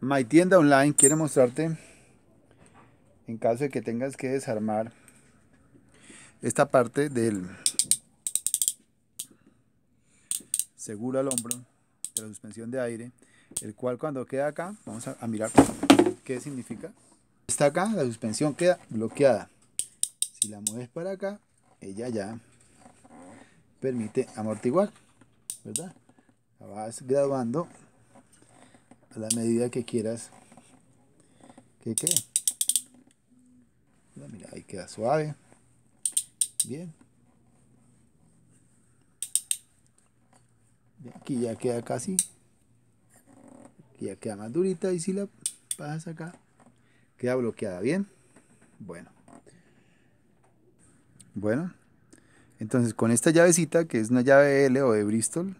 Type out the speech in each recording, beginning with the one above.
My Tienda Online quiere mostrarte, en caso de que tengas que desarmar esta parte del seguro al hombro de la suspensión de aire, el cual cuando queda acá, vamos a, mirar qué significa. Está acá, la suspensión queda bloqueada. Si la mueves para acá, ella ya permite amortiguar, ¿verdad? La vas graduando a la medida que quieras que quede. mira, ahí queda suave. Bien. Aquí ya queda casi. Aquí ya queda más durita y si la pasas acá, queda bloqueada. Bien. Bueno. Bueno. Entonces con esta llavecita, que es una llave L o de Bristol,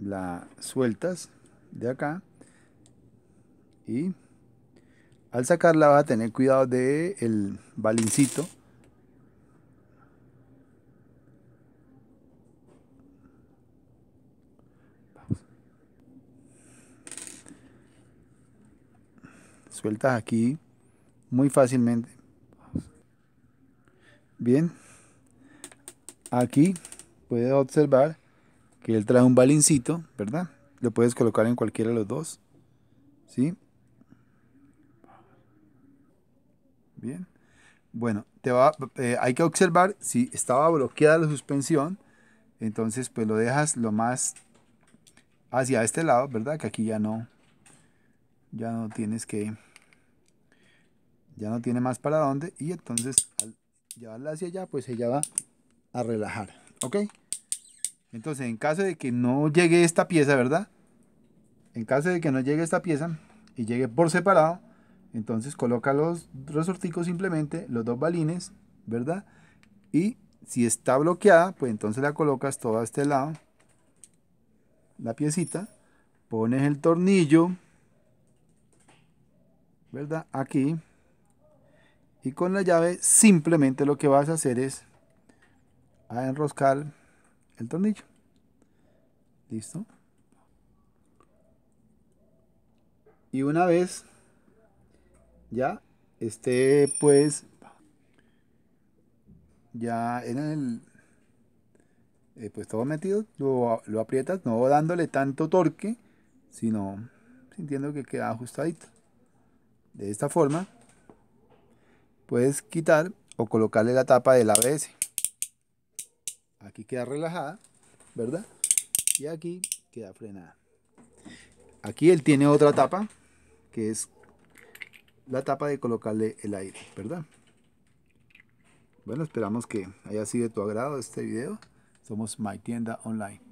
la sueltas de acá. Y al sacarla va a tener cuidado de el balincito. Sueltas aquí muy fácilmente. Bien. Aquí puedes observar que él trae un balincito, ¿verdad? Lo puedes colocar en cualquiera de los dos. ¿Sí? Bien. Bueno, te eh, hay que observar si estaba bloqueada la suspensión. Entonces, pues lo dejas lo más hacia este lado, ¿verdad? Que aquí ya no, ya no tienes que, ya no tiene más para dónde. Y entonces, al llevarla hacia allá, pues ella va a relajar, ¿ok? Entonces, en caso de que no llegue esta pieza, ¿verdad? En caso de que no llegue esta pieza y llegue por separado, entonces coloca los resorticos simplemente, los dos balines, ¿verdad? Y si está bloqueada, pues entonces la colocas todo a este lado, la piecita, pones el tornillo, ¿verdad? Aquí. Y con la llave simplemente lo que vas a hacer es a enroscar el tornillo. ¿Listo? Y una vez ya esté pues ya en el eh, pues todo metido, lo, lo, aprietas, no dándole tanto torque, sino sintiendo que queda ajustadito. De esta forma puedes quitar o colocarle la tapa del ABS. Aquí queda relajada, ¿verdad? Y aquí queda frenada. Aquí él tiene otra tapa, que es la tapa de colocarle el aire, ¿verdad? Bueno, esperamos que haya sido de tu agrado este video. Somos My Tienda Online.